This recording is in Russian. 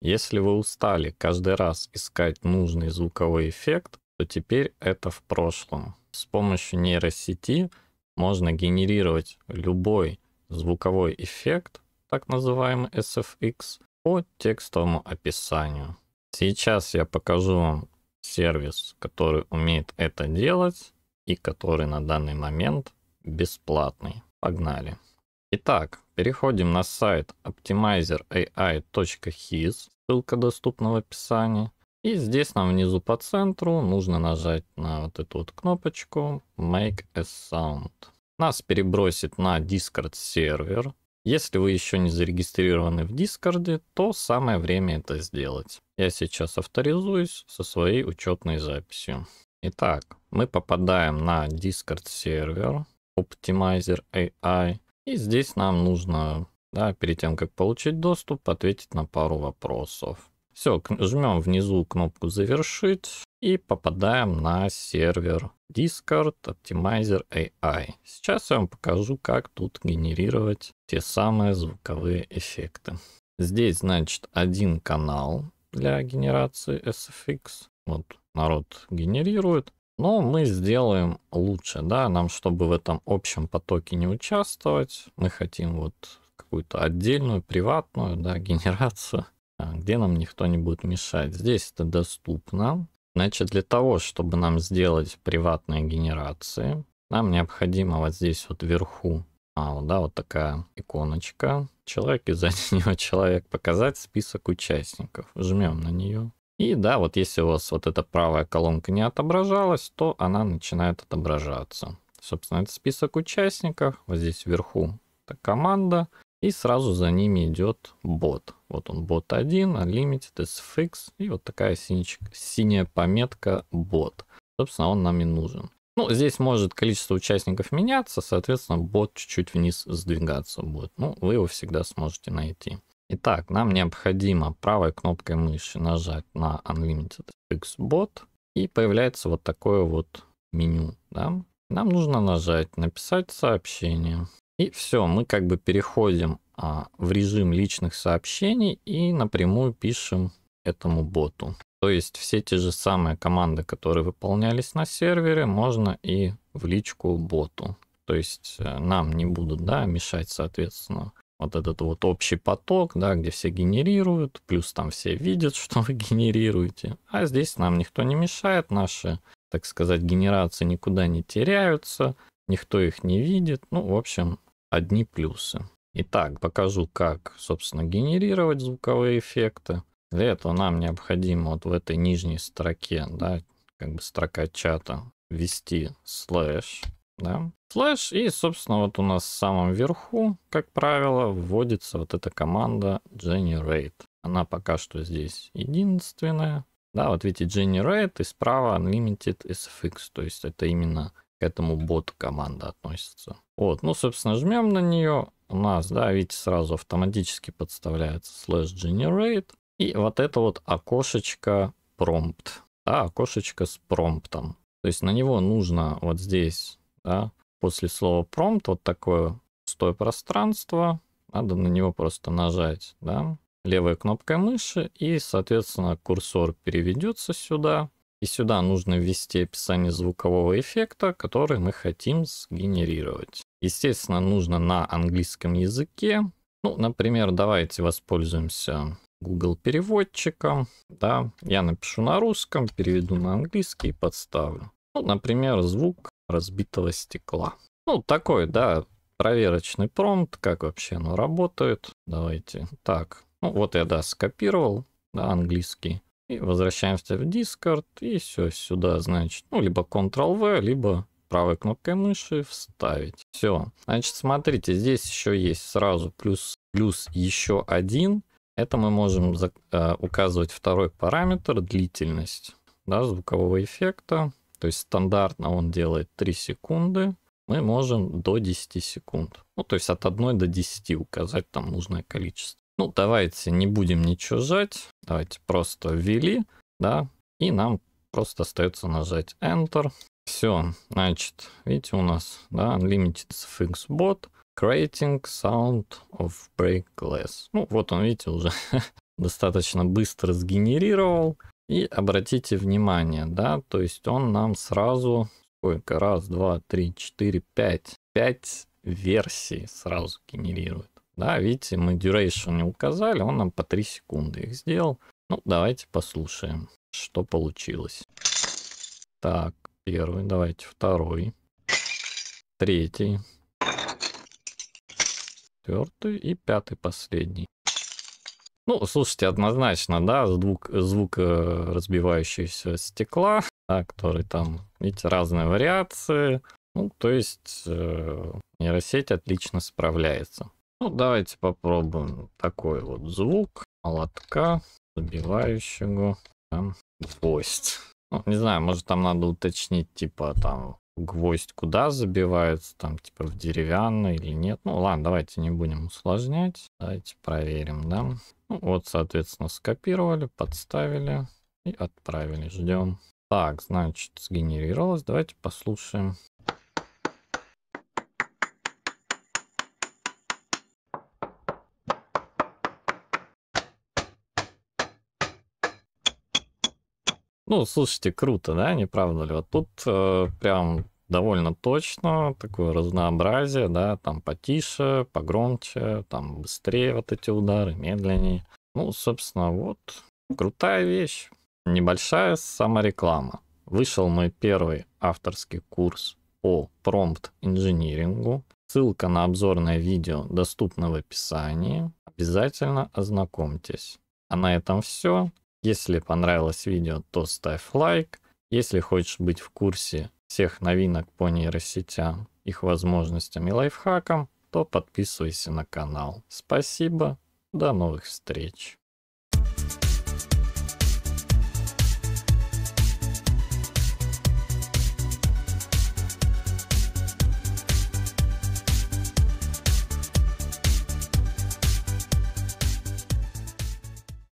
Если вы устали каждый раз искать нужный звуковой эффект, то теперь это в прошлом. С помощью нейросети можно генерировать любой звуковой эффект, так называемый SFX, по текстовому описанию. Сейчас я покажу вам сервис, который умеет это делать и который на данный момент бесплатный. Погнали! Итак, переходим на сайт optimizerai.his, ссылка доступна в описании. И здесь нам внизу по центру нужно нажать на вот эту вот кнопочку Make a Sound. Нас перебросит на Discord сервер. Если вы еще не зарегистрированы в Дискорде, то самое время это сделать. Я сейчас авторизуюсь со своей учетной записью. Итак, мы попадаем на Discord сервер Optimizer AI. И здесь нам нужно, да, перед тем, как получить доступ, ответить на пару вопросов. Все, жмем внизу кнопку «Завершить» и попадаем на сервер Discord Optimizer AI. Сейчас я вам покажу, как тут генерировать те самые звуковые эффекты. Здесь, значит, один канал для генерации SFX. Вот народ генерирует но ну, мы сделаем лучше, да, нам, чтобы в этом общем потоке не участвовать, мы хотим вот какую-то отдельную, приватную, да, генерацию, а, где нам никто не будет мешать. Здесь это доступно. Значит, для того, чтобы нам сделать приватные генерации, нам необходимо вот здесь вот вверху, а, да, вот такая иконочка, человек и сзади него человек, показать список участников. Жмем на нее. И да, вот если у вас вот эта правая колонка не отображалась, то она начинает отображаться. Собственно, это список участников. Вот здесь вверху это команда. И сразу за ними идет бот. Вот он бот 1, unlimited, sfx. И вот такая синич... синяя пометка бот. Собственно, он нам и нужен. Ну, здесь может количество участников меняться, соответственно, бот чуть-чуть вниз сдвигаться будет. Ну, вы его всегда сможете найти. Итак, нам необходимо правой кнопкой мыши нажать на Unlimited Xbot и появляется вот такое вот меню. Да? Нам нужно нажать «Написать сообщение». И все, мы как бы переходим а, в режим личных сообщений и напрямую пишем этому боту. То есть все те же самые команды, которые выполнялись на сервере, можно и в личку боту. То есть э, нам не будут да, мешать, соответственно, вот этот вот общий поток, да, где все генерируют, плюс там все видят, что вы генерируете. А здесь нам никто не мешает, наши, так сказать, генерации никуда не теряются, никто их не видит. Ну, в общем, одни плюсы. Итак, покажу, как, собственно, генерировать звуковые эффекты. Для этого нам необходимо вот в этой нижней строке, да, как бы строка чата, ввести слэш да, слэш, и, собственно, вот у нас в самом верху, как правило, вводится вот эта команда generate. Она пока что здесь единственная. Да, вот видите, generate и справа unlimited sfx, то есть это именно к этому боту команда относится. Вот, ну, собственно, жмем на нее. У нас, да, видите, сразу автоматически подставляется slash generate. И вот это вот окошечко prompt. Да, окошечко с промптом. То есть на него нужно вот здесь да, после слова prompt вот такое пустое пространство, надо на него просто нажать, да, левой кнопкой мыши, и, соответственно, курсор переведется сюда, и сюда нужно ввести описание звукового эффекта, который мы хотим сгенерировать. Естественно, нужно на английском языке. Ну, например, давайте воспользуемся Google переводчиком. Да, я напишу на русском, переведу на английский и подставлю. Ну, например, звук разбитого стекла. Ну, такой, да, проверочный промпт, как вообще оно работает. Давайте так. Ну, вот я, да, скопировал, да, английский. И возвращаемся в Discord, и все, сюда, значит, ну, либо Ctrl-V, либо правой кнопкой мыши вставить. Все. Значит, смотрите, здесь еще есть сразу плюс, плюс еще один. Это мы можем за, э, указывать второй параметр, длительность да, звукового эффекта. То есть стандартно он делает 3 секунды, мы можем до 10 секунд. Ну, то есть от 1 до 10 указать там нужное количество. Ну, давайте не будем ничего жать, давайте просто ввели, да, и нам просто остается нажать Enter. Все, значит, видите у нас, да, Unlimited Fix Bot, Creating Sound of Break Glass. Ну, вот он, видите, уже достаточно быстро сгенерировал. И обратите внимание, да, то есть он нам сразу сколько? Раз, два, три, четыре, пять. Пять версий сразу генерирует. Да, видите, мы duration не указали, он нам по 3 секунды их сделал. Ну, давайте послушаем, что получилось. Так, первый, давайте второй. Третий. Четвертый и пятый последний. Ну, слушайте, однозначно, да, звук, звук э, разбивающегося стекла, да, который там, видите, разные вариации. Ну, то есть э, нейросеть отлично справляется. Ну, давайте попробуем такой вот звук молотка, забивающего там гвоздь. Ну, не знаю, может там надо уточнить, типа там гвоздь куда забивается, там, типа, в деревянную или нет. Ну, ладно, давайте не будем усложнять. Давайте проверим, да. Ну, вот, соответственно, скопировали, подставили и отправили. Ждем. Так, значит, сгенерировалось. Давайте послушаем Ну, слушайте, круто, да, не правда ли? Вот тут э, прям довольно точно, такое разнообразие, да, там потише, погромче, там быстрее вот эти удары, медленнее. Ну, собственно, вот, крутая вещь. Небольшая самореклама. Вышел мой первый авторский курс по промпт-инжинирингу. Ссылка на обзорное видео доступна в описании. Обязательно ознакомьтесь. А на этом все. Если понравилось видео, то ставь лайк. Если хочешь быть в курсе всех новинок по нейросетям, их возможностям и лайфхакам, то подписывайся на канал. Спасибо, до новых встреч.